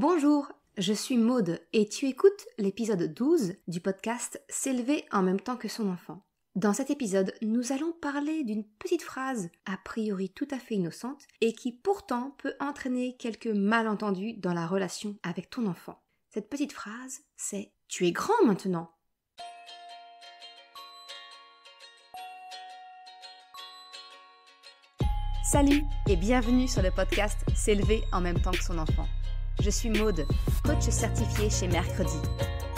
Bonjour, je suis Maude et tu écoutes l'épisode 12 du podcast S'élever en même temps que son enfant. Dans cet épisode, nous allons parler d'une petite phrase a priori tout à fait innocente et qui pourtant peut entraîner quelques malentendus dans la relation avec ton enfant. Cette petite phrase, c'est Tu es grand maintenant Salut et bienvenue sur le podcast S'élever en même temps que son enfant je suis Maude, coach certifié chez Mercredi,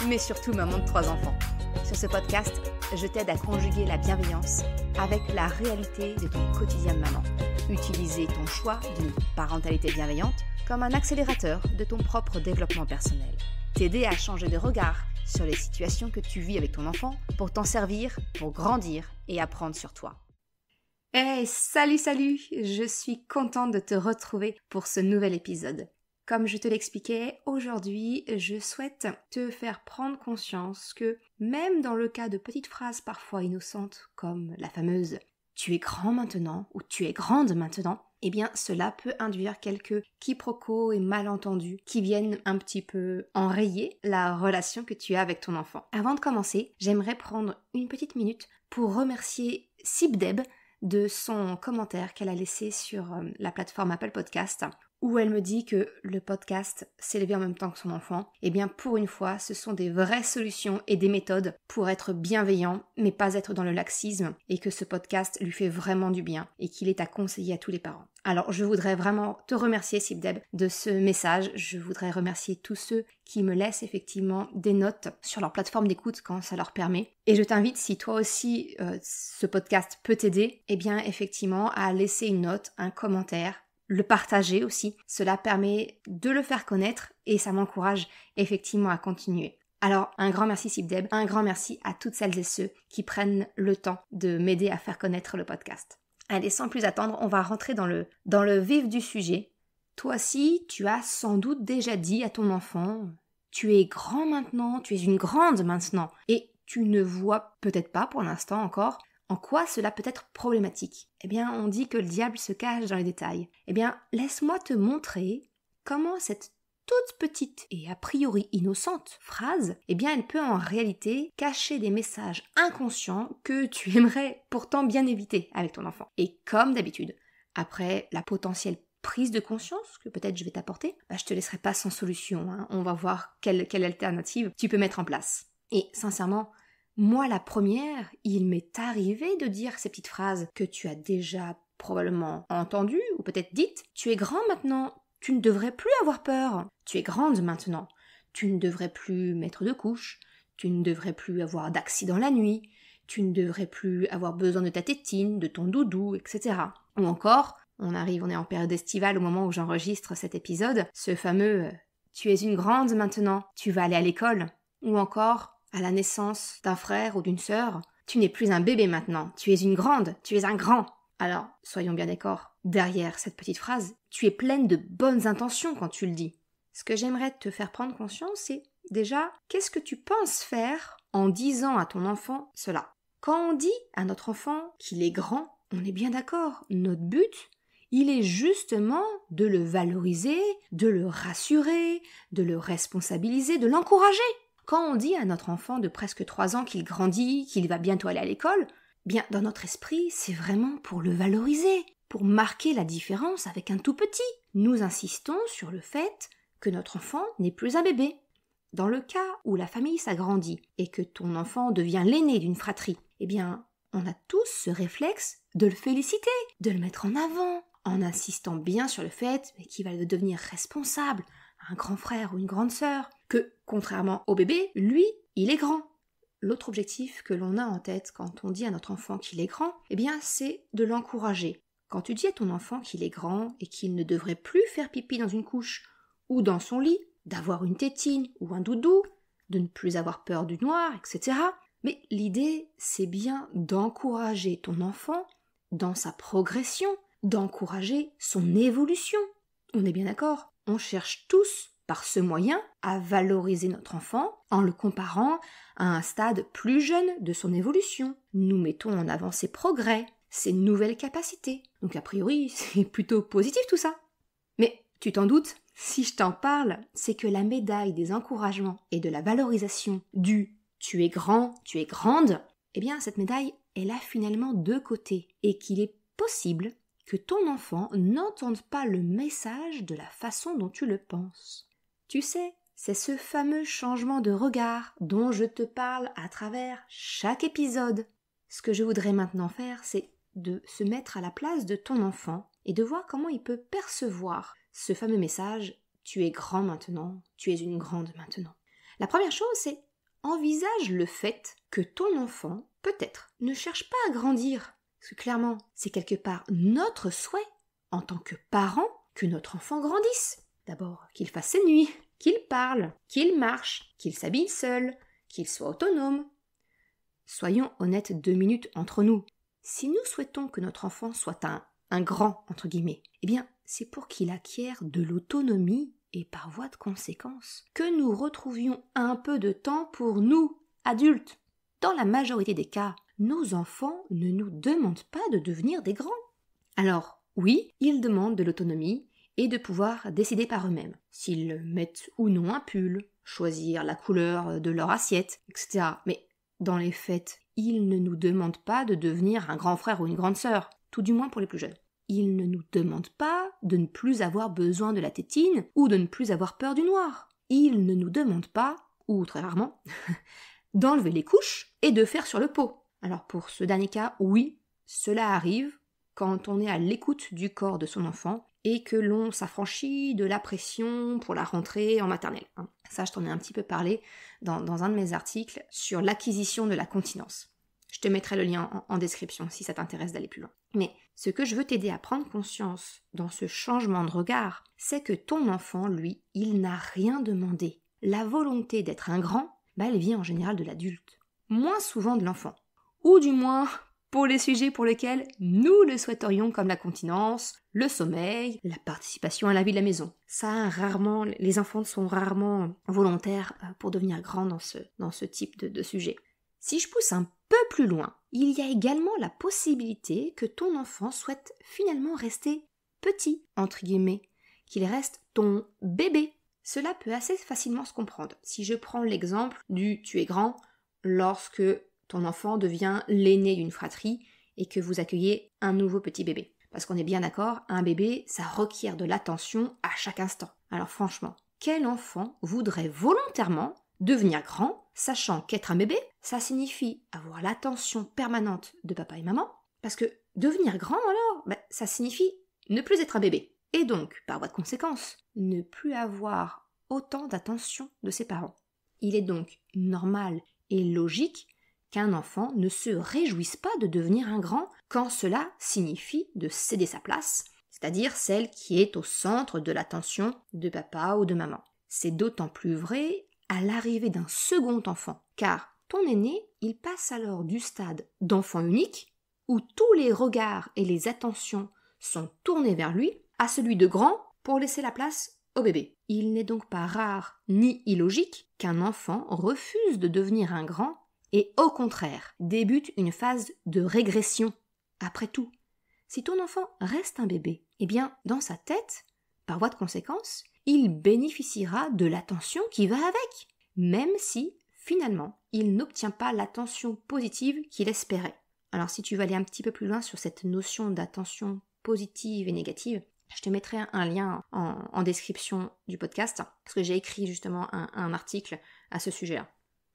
mais surtout maman de trois enfants. Sur ce podcast, je t'aide à conjuguer la bienveillance avec la réalité de ton quotidien de maman. Utiliser ton choix d'une parentalité bienveillante comme un accélérateur de ton propre développement personnel. T'aider à changer de regard sur les situations que tu vis avec ton enfant pour t'en servir, pour grandir et apprendre sur toi. Hey, eh, salut, salut Je suis contente de te retrouver pour ce nouvel épisode. Comme je te l'expliquais, aujourd'hui, je souhaite te faire prendre conscience que même dans le cas de petites phrases parfois innocentes comme la fameuse tu es grand maintenant ou tu es grande maintenant, eh bien cela peut induire quelques quiproquos et malentendus qui viennent un petit peu enrayer la relation que tu as avec ton enfant. Avant de commencer, j'aimerais prendre une petite minute pour remercier Sibdeb de son commentaire qu'elle a laissé sur euh, la plateforme Apple Podcast où elle me dit que le podcast s'élevait en même temps que son enfant, eh bien pour une fois, ce sont des vraies solutions et des méthodes pour être bienveillant, mais pas être dans le laxisme, et que ce podcast lui fait vraiment du bien, et qu'il est à conseiller à tous les parents. Alors je voudrais vraiment te remercier, Sibdeb, de ce message. Je voudrais remercier tous ceux qui me laissent effectivement des notes sur leur plateforme d'écoute quand ça leur permet. Et je t'invite, si toi aussi euh, ce podcast peut t'aider, eh bien effectivement à laisser une note, un commentaire le partager aussi. Cela permet de le faire connaître et ça m'encourage effectivement à continuer. Alors un grand merci Sibdeb, un grand merci à toutes celles et ceux qui prennent le temps de m'aider à faire connaître le podcast. Allez, sans plus attendre, on va rentrer dans le, dans le vif du sujet. Toi aussi, tu as sans doute déjà dit à ton enfant, tu es grand maintenant, tu es une grande maintenant, et tu ne vois peut-être pas pour l'instant encore en quoi cela peut être problématique Eh bien, on dit que le diable se cache dans les détails. Eh bien, laisse-moi te montrer comment cette toute petite et a priori innocente phrase, eh bien, elle peut en réalité cacher des messages inconscients que tu aimerais pourtant bien éviter avec ton enfant. Et comme d'habitude, après la potentielle prise de conscience que peut-être je vais t'apporter, je bah, je te laisserai pas sans solution. Hein. On va voir quelle alternative tu peux mettre en place. Et sincèrement, moi la première, il m'est arrivé de dire ces petites phrases que tu as déjà probablement entendues ou peut-être dites. Tu es grand maintenant, tu ne devrais plus avoir peur. Tu es grande maintenant, tu ne devrais plus mettre de couche, tu ne devrais plus avoir d'accident la nuit, tu ne devrais plus avoir besoin de ta tétine, de ton doudou, etc. Ou encore, on arrive, on est en période estivale au moment où j'enregistre cet épisode, ce fameux euh, tu es une grande maintenant, tu vas aller à l'école. Ou encore, à la naissance d'un frère ou d'une sœur, tu n'es plus un bébé maintenant, tu es une grande, tu es un grand. Alors, soyons bien d'accord, derrière cette petite phrase, tu es pleine de bonnes intentions quand tu le dis. Ce que j'aimerais te faire prendre conscience, c'est déjà, qu'est-ce que tu penses faire en disant à ton enfant cela Quand on dit à notre enfant qu'il est grand, on est bien d'accord, notre but, il est justement de le valoriser, de le rassurer, de le responsabiliser, de l'encourager. Quand on dit à notre enfant de presque trois ans qu'il grandit, qu'il va bientôt aller à l'école, bien dans notre esprit, c'est vraiment pour le valoriser, pour marquer la différence avec un tout petit. Nous insistons sur le fait que notre enfant n'est plus un bébé. Dans le cas où la famille s'agrandit et que ton enfant devient l'aîné d'une fratrie, eh bien, on a tous ce réflexe de le féliciter, de le mettre en avant, en insistant bien sur le fait qu'il va devenir responsable, un grand frère ou une grande sœur, Contrairement au bébé, lui, il est grand. L'autre objectif que l'on a en tête quand on dit à notre enfant qu'il est grand, eh bien, c'est de l'encourager. Quand tu dis à ton enfant qu'il est grand et qu'il ne devrait plus faire pipi dans une couche ou dans son lit, d'avoir une tétine ou un doudou, de ne plus avoir peur du noir, etc. Mais l'idée, c'est bien d'encourager ton enfant dans sa progression, d'encourager son évolution. On est bien d'accord, on cherche tous par ce moyen à valoriser notre enfant en le comparant à un stade plus jeune de son évolution. Nous mettons en avant ses progrès, ses nouvelles capacités. Donc a priori, c'est plutôt positif tout ça. Mais tu t'en doutes, si je t'en parle, c'est que la médaille des encouragements et de la valorisation du tu es grand, tu es grande, eh bien cette médaille, elle a finalement deux côtés et qu'il est possible que ton enfant n'entende pas le message de la façon dont tu le penses. Tu sais, c'est ce fameux changement de regard dont je te parle à travers chaque épisode. Ce que je voudrais maintenant faire, c'est de se mettre à la place de ton enfant et de voir comment il peut percevoir ce fameux message Tu es grand maintenant, tu es une grande maintenant. La première chose, c'est envisage le fait que ton enfant, peut-être, ne cherche pas à grandir. Parce que clairement, c'est quelque part notre souhait, en tant que parents, que notre enfant grandisse. D'abord, qu'il fasse ses nuits, qu'il parle, qu'il marche, qu'il s'habille seul, qu'il soit autonome. Soyons honnêtes deux minutes entre nous. Si nous souhaitons que notre enfant soit un, un grand, entre guillemets, eh bien, c'est pour qu'il acquière de l'autonomie et par voie de conséquence, que nous retrouvions un peu de temps pour nous, adultes. Dans la majorité des cas, nos enfants ne nous demandent pas de devenir des grands. Alors, oui, ils demandent de l'autonomie, et de pouvoir décider par eux-mêmes s'ils mettent ou non un pull, choisir la couleur de leur assiette, etc. Mais dans les fêtes, ils ne nous demandent pas de devenir un grand frère ou une grande sœur, tout du moins pour les plus jeunes. Ils ne nous demandent pas de ne plus avoir besoin de la tétine ou de ne plus avoir peur du noir. Ils ne nous demandent pas, ou très rarement, d'enlever les couches et de faire sur le pot. Alors pour ce dernier cas, oui, cela arrive quand on est à l'écoute du corps de son enfant et que l'on s'affranchit de la pression pour la rentrée en maternelle. Hein. Ça, je t'en ai un petit peu parlé dans, un de mes articles sur l'acquisition de la continence. Je te mettrai le lien en, description si ça t'intéresse d'aller plus loin. Mais ce que je veux t'aider à prendre conscience dans ce changement de regard, c'est que ton enfant, lui, il n'a rien demandé. La volonté d'être un grand, bah, elle vient en général de l'adulte, moins souvent de l'enfant. Ou du moins pour les sujets pour lesquels nous le souhaiterions comme la continence, le sommeil, la participation à la vie de la maison. Ça, rarement, les enfants sont rarement volontaires euh, pour devenir grands dans ce, dans ce type de, de sujet. Si je pousse un peu plus loin, il y a également la possibilité que ton enfant souhaite finalement rester petit, entre guillemets, qu'il reste ton bébé. Cela peut assez facilement se comprendre. Si je prends l'exemple du tu es grand lorsque ton enfant devient l'aîné d'une fratrie et que vous accueillez un nouveau petit bébé. Parce qu'on est bien d'accord, un bébé, ça requiert de l'attention à chaque instant. Alors franchement, quel enfant voudrait volontairement devenir grand, sachant qu'être un bébé, ça signifie avoir l'attention permanente de papa et maman, parce que devenir grand alors, ben, ça signifie ne plus être un bébé. Et donc, par voie de conséquence, ne plus avoir autant d'attention de ses parents. Il est donc normal et logique qu'un enfant ne se réjouisse pas de devenir un grand quand cela signifie de céder sa place, c'est-à-dire celle qui est au centre de l'attention de papa ou de maman. C'est d'autant plus vrai à l'arrivée d'un second enfant, car ton aîné, il passe alors du stade d'enfant unique, où tous les regards et les attentions sont tournés vers lui, à celui de grand pour laisser la place au bébé. Il n'est donc pas rare ni illogique qu'un enfant refuse de devenir un grand et au contraire débute une phase de régression. Après tout, si ton enfant reste un bébé, eh bien, dans sa tête, par voie de conséquence, il bénéficiera de l'attention qui va avec, même si, finalement, il n'obtient pas l'attention positive qu'il espérait. Alors si tu veux aller un petit peu plus loin sur cette notion d'attention positive et négative, je te mettrai un lien en, description du podcast, parce que j'ai écrit justement un, un article à ce sujet-là.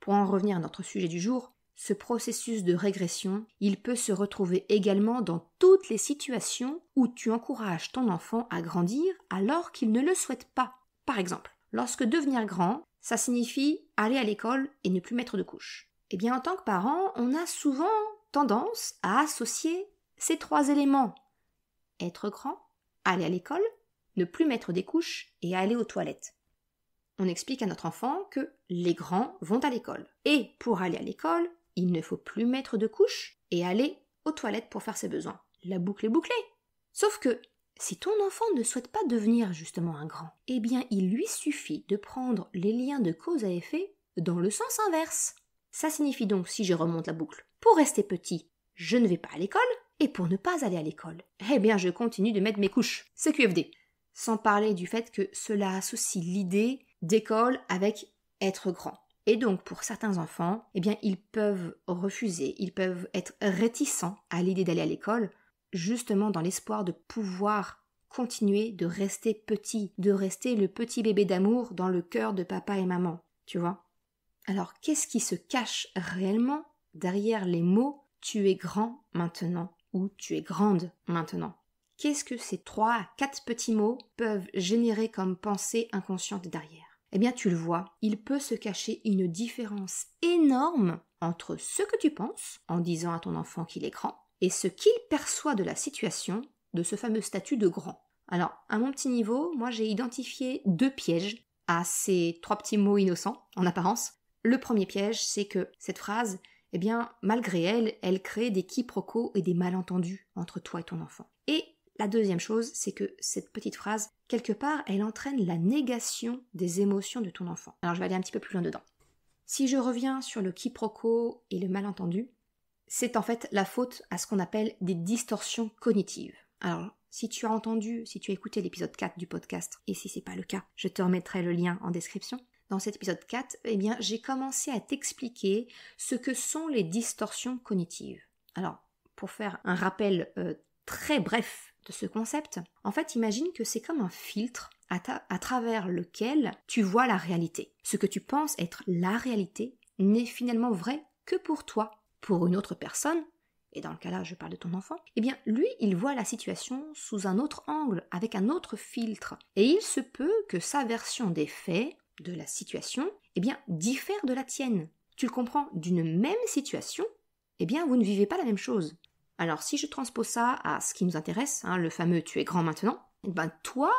Pour en revenir à notre sujet du jour, ce processus de régression, il peut se retrouver également dans toutes les situations où tu encourages ton enfant à grandir alors qu'il ne le souhaite pas. Par exemple, lorsque devenir grand, ça signifie aller à l'école et ne plus mettre de couches. Eh bien, en tant que parent, on a souvent tendance à associer ces trois éléments. Être grand, aller à l'école, ne plus mettre des couches et aller aux toilettes on explique à notre enfant que les grands vont à l'école. Et pour aller à l'école, il ne faut plus mettre de couches et aller aux toilettes pour faire ses besoins. La boucle est bouclée. Sauf que si ton enfant ne souhaite pas devenir justement un grand, eh bien il lui suffit de prendre les liens de cause à effet dans le sens inverse. Ça signifie donc, si je remonte la boucle, pour rester petit, je ne vais pas à l'école, et pour ne pas aller à l'école, eh bien je continue de mettre mes couches. C'est QFD. Sans parler du fait que cela associe l'idée d'école avec être grand. Et donc pour certains enfants, eh bien ils peuvent refuser, ils peuvent être réticents à l'idée d'aller à l'école, justement dans l'espoir de pouvoir continuer de rester petit, de rester le petit bébé d'amour dans le cœur de papa et maman, tu vois. Alors qu'est-ce qui se cache réellement derrière les mots tu es grand maintenant ou tu es grande maintenant Qu'est-ce que ces trois à quatre petits mots peuvent générer comme pensée inconsciente derrière eh bien tu le vois, il peut se cacher une différence énorme entre ce que tu penses, en disant à ton enfant qu'il est grand, et ce qu'il perçoit de la situation, de ce fameux statut de grand. Alors, à mon petit niveau, moi j'ai identifié deux pièges à ces trois petits mots innocents, en apparence. Le premier piège, c'est que cette phrase, eh bien, malgré elle, elle crée des quiproquos et des malentendus entre toi et ton enfant. Et la deuxième chose, c'est que cette petite phrase, quelque part, elle entraîne la négation des émotions de ton enfant. Alors je vais aller un petit peu plus loin dedans. Si je reviens sur le quiproquo et le malentendu, c'est en fait la faute à ce qu'on appelle des distorsions cognitives. Alors, si tu as entendu, si tu as écouté l'épisode 4 du podcast, et si c'est pas le cas, je te remettrai le lien en description. Dans cet épisode 4, eh bien, j'ai commencé à t'expliquer ce que sont les distorsions cognitives. Alors, pour faire un rappel euh, très bref de ce concept En fait, imagine que c'est comme un filtre à, travers lequel tu vois la réalité. Ce que tu penses être la réalité n'est finalement vrai que pour toi. Pour une autre personne, et dans le cas là je parle de ton enfant, eh bien lui il voit la situation sous un autre angle, avec un autre filtre. Et il se peut que sa version des faits, de la situation, eh bien diffère de la tienne. Tu le comprends, d'une même situation, eh bien vous ne vivez pas la même chose. Alors si je transpose ça à ce qui nous intéresse, hein, le fameux tu es grand maintenant, eh ben toi,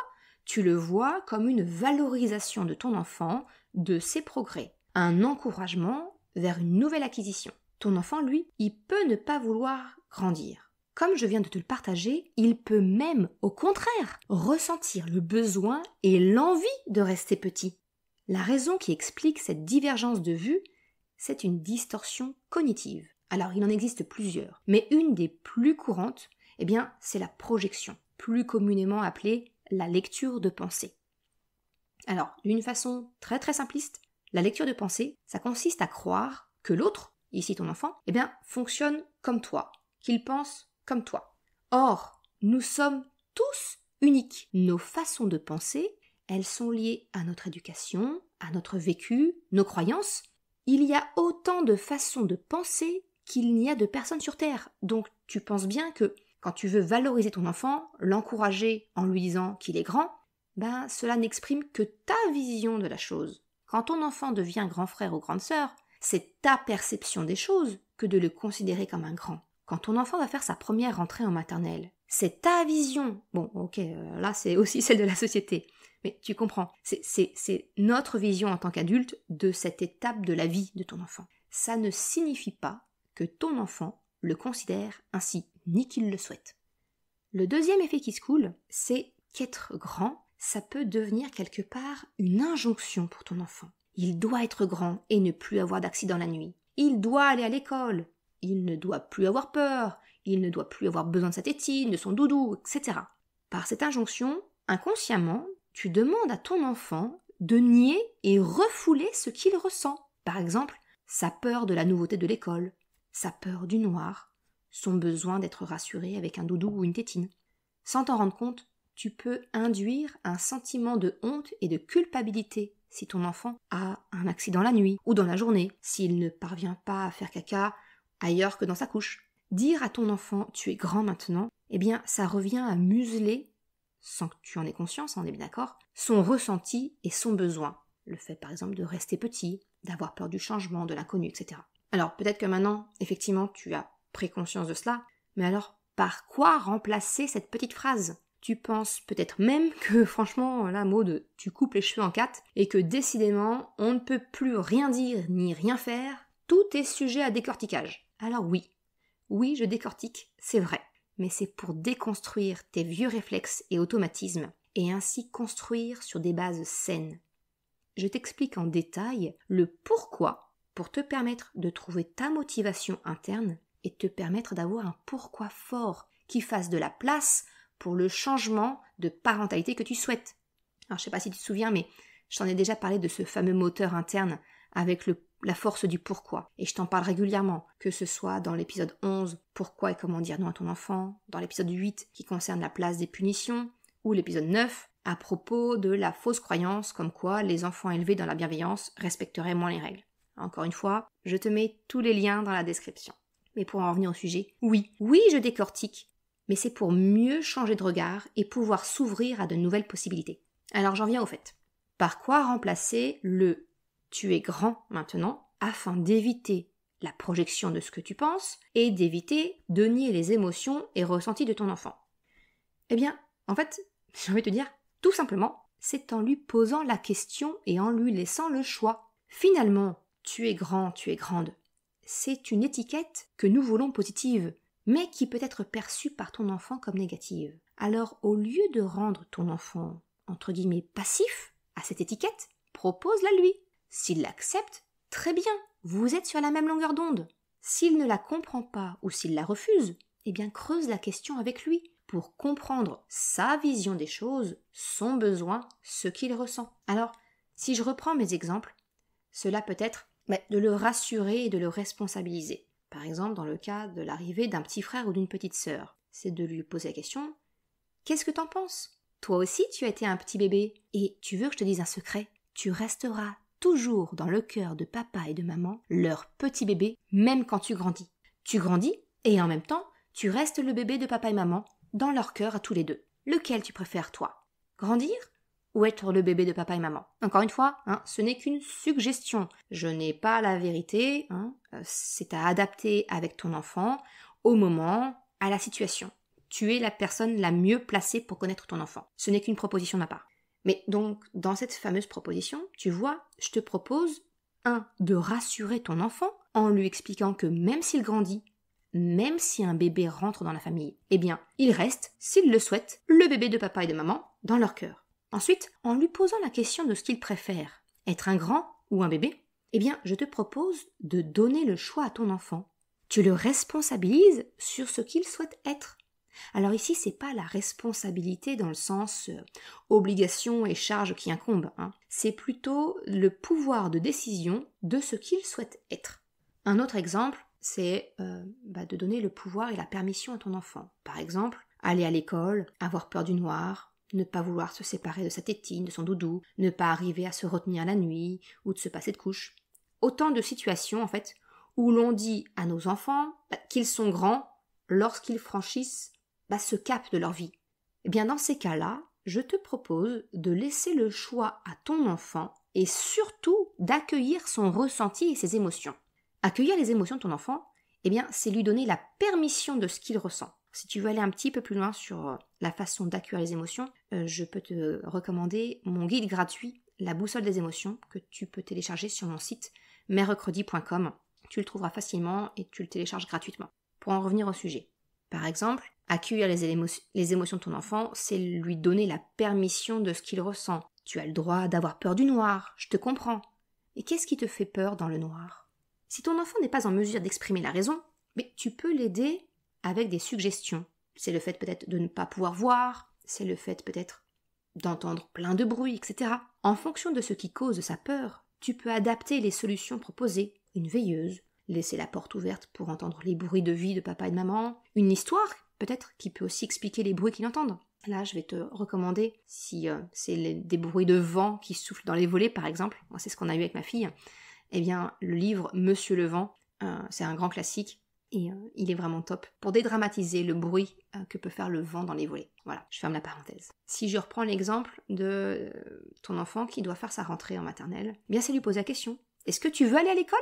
tu le vois comme une valorisation de ton enfant, de ses progrès, un encouragement vers une nouvelle acquisition. Ton enfant, lui, il peut ne pas vouloir grandir. Comme je viens de te le partager, il peut même, au contraire, ressentir le besoin et l'envie de rester petit. La raison qui explique cette divergence de vue, c'est une distorsion cognitive. Alors il en existe plusieurs, mais une des plus courantes, eh bien, c'est la projection, plus communément appelée la lecture de pensée. Alors, d'une façon très très simpliste, la lecture de pensée, ça consiste à croire que l'autre, ici ton enfant, eh bien, fonctionne comme toi, qu'il pense comme toi. Or, nous sommes tous uniques. Nos façons de penser, elles sont liées à notre éducation, à notre vécu, nos croyances. Il y a autant de façons de penser qu'il n'y a de personne sur Terre. Donc tu penses bien que quand tu veux valoriser ton enfant, l'encourager en lui disant qu'il est grand, ben cela n'exprime que ta vision de la chose. Quand ton enfant devient grand frère ou grande sœur, c'est ta perception des choses que de le considérer comme un grand. Quand ton enfant va faire sa première rentrée en maternelle, c'est ta vision. Bon, ok, euh, là c'est aussi celle de la société. Mais tu comprends, c'est notre vision en tant qu'adulte de cette étape de la vie de ton enfant. Ça ne signifie pas que ton enfant le considère ainsi, ni qu'il le souhaite. Le deuxième effet qui se coule, c'est qu'être grand, ça peut devenir quelque part une injonction pour ton enfant. Il doit être grand et ne plus avoir d'accident la nuit. Il doit aller à l'école. Il ne doit plus avoir peur. Il ne doit plus avoir besoin de sa tétine, de son doudou, etc. Par cette injonction, inconsciemment, tu demandes à ton enfant de nier et refouler ce qu'il ressent. Par exemple, sa peur de la nouveauté de l'école, sa peur du noir, son besoin d'être rassuré avec un doudou ou une tétine. Sans t'en rendre compte, tu peux induire un sentiment de honte et de culpabilité si ton enfant a un accident la nuit ou dans la journée, s'il ne parvient pas à faire caca ailleurs que dans sa couche. Dire à ton enfant tu es grand maintenant, eh bien ça revient à museler, sans que tu en aies conscience, on est bien d'accord, son ressenti et son besoin. Le fait par exemple de rester petit, d'avoir peur du changement, de l'inconnu, etc. Alors peut-être que maintenant, effectivement, tu as pris conscience de cela, mais alors par quoi remplacer cette petite phrase Tu penses peut-être même que franchement, là, mode tu coupes les cheveux en quatre et que décidément, on ne peut plus rien dire ni rien faire, tout est sujet à décortiquage. Alors oui, oui, je décortique, c'est vrai, mais c'est pour déconstruire tes vieux réflexes et automatismes et ainsi construire sur des bases saines. Je t'explique en détail le pourquoi pour te permettre de trouver ta motivation interne et te permettre d'avoir un pourquoi fort qui fasse de la place pour le changement de parentalité que tu souhaites. Alors je sais pas si tu te souviens, mais je t'en ai déjà parlé de ce fameux moteur interne avec la force du pourquoi. Et je t'en parle régulièrement, que ce soit dans l'épisode 11, pourquoi et comment dire non à ton enfant, dans l'épisode 8 qui concerne la place des punitions, ou l'épisode 9 à propos de la fausse croyance comme quoi les enfants élevés dans la bienveillance respecteraient moins les règles. Encore une fois, je te mets tous les liens dans la description. Mais pour en revenir au sujet, oui, oui, je décortique, mais c'est pour mieux changer de regard et pouvoir s'ouvrir à de nouvelles possibilités. Alors j'en viens au fait. Par quoi remplacer le tu es grand maintenant afin d'éviter la projection de ce que tu penses et d'éviter de nier les émotions et ressentis de ton enfant Eh bien, en fait, j'ai envie de te dire, tout simplement, c'est en lui posant la question et en lui laissant le choix. Finalement, tu es grand, tu es grande. C'est une étiquette que nous voulons positive, mais qui peut être perçue par ton enfant comme négative. Alors au lieu de rendre ton enfant, entre guillemets, passif à cette étiquette, propose-la lui. S'il l'accepte, très bien, vous êtes sur la même longueur d'onde. S'il ne la comprend pas ou s'il la refuse, eh bien creuse la question avec lui pour comprendre sa vision des choses, son besoin, ce qu'il ressent. Alors, si je reprends mes exemples, cela peut être de le rassurer et de le responsabiliser. Par exemple, dans le cas de l'arrivée d'un petit frère ou d'une petite sœur, c'est de lui poser la question Qu'est-ce que t'en penses Toi aussi, tu as été un petit bébé, et tu veux que je te dise un secret Tu resteras toujours dans le cœur de papa et de maman, leur petit bébé, même quand tu grandis. Tu grandis, et en même temps, tu restes le bébé de papa et maman, dans leur cœur à tous les deux. Lequel tu préfères, toi Grandir ou être le bébé de papa et maman. Encore une fois, hein, ce n'est qu'une suggestion. Je n'ai pas la vérité. Hein, euh, c'est à adapter avec ton enfant au moment, à la situation. Tu es la personne la mieux placée pour connaître ton enfant. Ce n'est qu'une proposition de ma part. Mais donc, dans cette fameuse proposition, tu vois, je te propose, 1. de rassurer ton enfant en lui expliquant que même s'il grandit, même si un bébé rentre dans la famille, eh bien, il reste, s'il le souhaite, le bébé de papa et de maman dans leur cœur. Ensuite, en lui posant la question de ce qu'il préfère, être un grand ou un bébé, eh bien, je te propose de donner le choix à ton enfant. Tu le responsabilises sur ce qu'il souhaite être. Alors ici, c'est pas la responsabilité dans le sens euh, obligation et charge qui incombe. Hein. C'est plutôt le pouvoir de décision de ce qu'il souhaite être. Un autre exemple, c'est euh, bah, de donner le pouvoir et la permission à ton enfant. Par exemple, aller à l'école, avoir peur du noir, ne pas vouloir se séparer de sa tétine, de son doudou, ne pas arriver à se retenir la nuit ou de se passer de couche. Autant de situations, en fait, où l'on dit à nos enfants bah, qu'ils sont grands lorsqu'ils franchissent bah, ce cap de leur vie. Eh bien, dans ces cas-là, je te propose de laisser le choix à ton enfant et surtout d'accueillir son ressenti et ses émotions. Accueillir les émotions de ton enfant, eh bien, c'est lui donner la permission de ce qu'il ressent. Si tu veux aller un petit peu plus loin sur euh, la façon d'accueillir les émotions, euh, je peux te recommander mon guide gratuit, La boussole des émotions, que tu peux télécharger sur mon site merrecredi.com. Tu le trouveras facilement et tu le télécharges gratuitement. Pour en revenir au sujet. Par exemple, accueillir les, les émotions de ton enfant, c'est lui donner la permission de ce qu'il ressent. Tu as le droit d'avoir peur du noir, je te comprends. Et qu'est-ce qui te fait peur dans le noir Si ton enfant n'est pas en mesure d'exprimer la raison, mais tu peux l'aider avec des suggestions. C'est le fait peut-être de ne pas pouvoir voir, c'est le fait peut-être d'entendre plein de bruits, etc. En fonction de ce qui cause sa peur, tu peux adapter les solutions proposées. Une veilleuse, laisser la porte ouverte pour entendre les bruits de vie de papa et de maman, une histoire peut-être qui peut aussi expliquer les bruits qu'il entendent. Là, je vais te recommander, si euh, c'est des bruits de vent qui soufflent dans les volets par exemple, moi c'est ce qu'on a eu avec ma fille, eh bien le livre Monsieur le vent, euh, c'est un grand classique, et euh, il est vraiment top pour dédramatiser le bruit euh, que peut faire le vent dans les volets. Voilà, je ferme la parenthèse. Si je reprends l'exemple de euh, ton enfant qui doit faire sa rentrée en maternelle, eh bien c'est lui pose la question. Est-ce que tu veux aller à l'école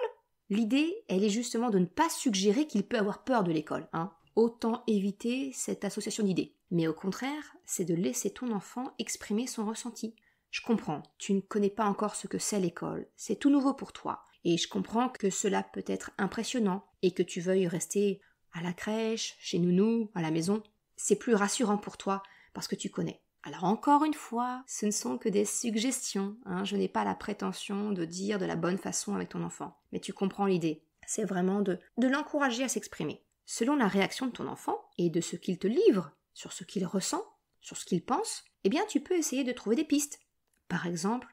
L'idée, elle est justement de ne pas suggérer qu'il peut avoir peur de l'école. Hein. Autant éviter cette association d'idées. Mais au contraire, c'est de laisser ton enfant exprimer son ressenti. Je comprends, tu ne connais pas encore ce que c'est l'école, c'est tout nouveau pour toi. Et je comprends que cela peut être impressionnant et que tu veuilles rester à la crèche, chez Nounou, à la maison. C'est plus rassurant pour toi parce que tu connais. Alors encore une fois, ce ne sont que des suggestions. Hein. Je n'ai pas la prétention de dire de la bonne façon avec ton enfant. Mais tu comprends l'idée. C'est vraiment de, de l'encourager à s'exprimer. Selon la réaction de ton enfant et de ce qu'il te livre, sur ce qu'il ressent, sur ce qu'il pense, eh bien tu peux essayer de trouver des pistes. Par exemple,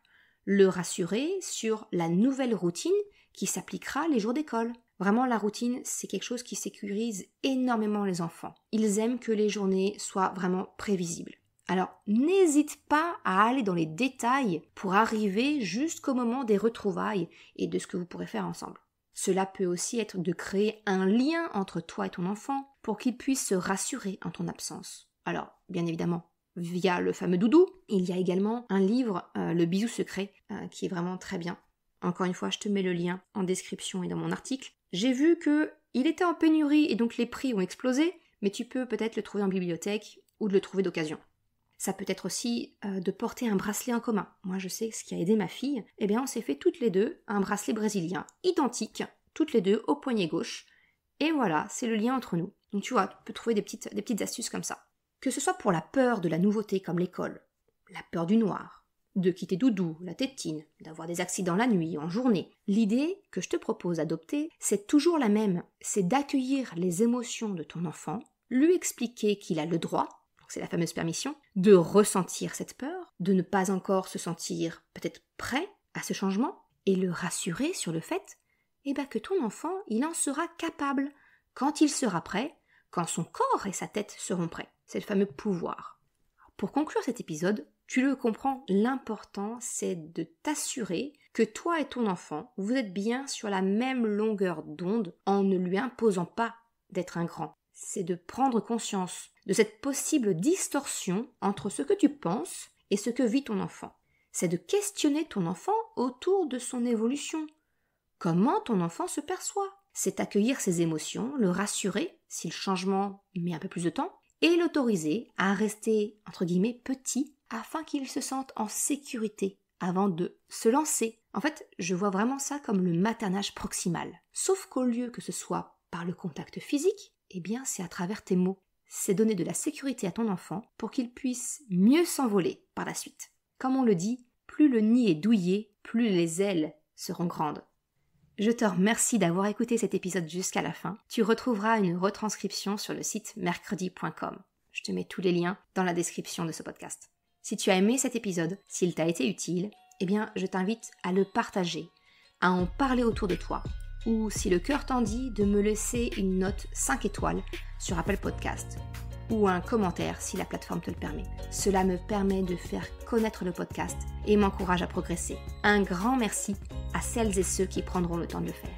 le rassurer sur la nouvelle routine qui s'appliquera les jours d'école. Vraiment, la routine, c'est quelque chose qui sécurise énormément les enfants. Ils aiment que les journées soient vraiment prévisibles. Alors, n'hésite pas à aller dans les détails pour arriver jusqu'au moment des retrouvailles et de ce que vous pourrez faire ensemble. Cela peut aussi être de créer un lien entre toi et ton enfant pour qu'il puisse se rassurer en ton absence. Alors, bien évidemment, via le fameux doudou. Il y a également un livre, euh, Le bisou secret, euh, qui est vraiment très bien. Encore une fois, je te mets le lien en description et dans mon article. J'ai vu que il était en pénurie et donc les prix ont explosé, mais tu peux peut-être le trouver en bibliothèque ou de le trouver d'occasion. Ça peut être aussi euh, de porter un bracelet en commun. Moi, je sais ce qui a aidé ma fille. Eh bien, on s'est fait toutes les deux un bracelet brésilien identique, toutes les deux au poignet gauche. Et voilà, c'est le lien entre nous. Donc tu vois, tu peux trouver des petites astuces comme ça que ce soit pour la peur de la nouveauté comme l'école, la peur du noir, de quitter Doudou, la tétine, d'avoir des accidents la nuit, en journée. L'idée que je te propose d'adopter, c'est toujours la même, c'est d'accueillir les émotions de ton enfant, lui expliquer qu'il a le droit, c'est la fameuse permission, de ressentir cette peur, de ne pas encore se sentir peut-être prêt à ce changement, et le rassurer sur le fait eh ben, que ton enfant, il en sera capable, quand il sera prêt, quand son corps et sa tête seront prêts c'est le fameux pouvoir. Pour conclure cet épisode, tu le comprends, l'important c'est de t'assurer que toi et ton enfant, vous êtes bien sur la même longueur d'onde en ne lui imposant pas d'être un grand. C'est de prendre conscience de cette possible distorsion entre ce que tu penses et ce que vit ton enfant. C'est de questionner ton enfant autour de son évolution. Comment ton enfant se perçoit C'est accueillir ses émotions, le rassurer si le changement met un peu plus de temps, et l'autoriser à rester, entre guillemets, petit afin qu'il se sente en sécurité avant de se lancer. En fait, je vois vraiment ça comme le maternage proximal. Sauf qu'au lieu que ce soit par le contact physique, eh bien c'est à travers tes mots. C'est donner de la sécurité à ton enfant pour qu'il puisse mieux s'envoler par la suite. Comme on le dit, plus le nid est douillé, plus les ailes seront grandes. Je te remercie d'avoir écouté cet épisode jusqu'à la fin. Tu retrouveras une retranscription sur le site mercredi.com. Je te mets tous les liens dans la description de ce podcast. Si tu as aimé cet épisode, s'il t'a été utile, eh bien, je t'invite à le partager, à en parler autour de toi, ou si le cœur t'en dit, de me laisser une note 5 étoiles sur Apple Podcast ou un commentaire si la plateforme te le permet. Cela me permet de faire connaître le podcast et m'encourage à progresser. Un grand merci à celles et ceux qui prendront le temps de le faire.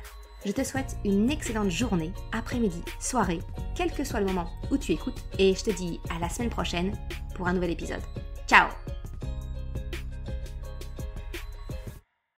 Je te souhaite une excellente journée, après-midi, soirée, quel que soit le moment où tu écoutes, et je te dis à la semaine prochaine pour un nouvel épisode. Ciao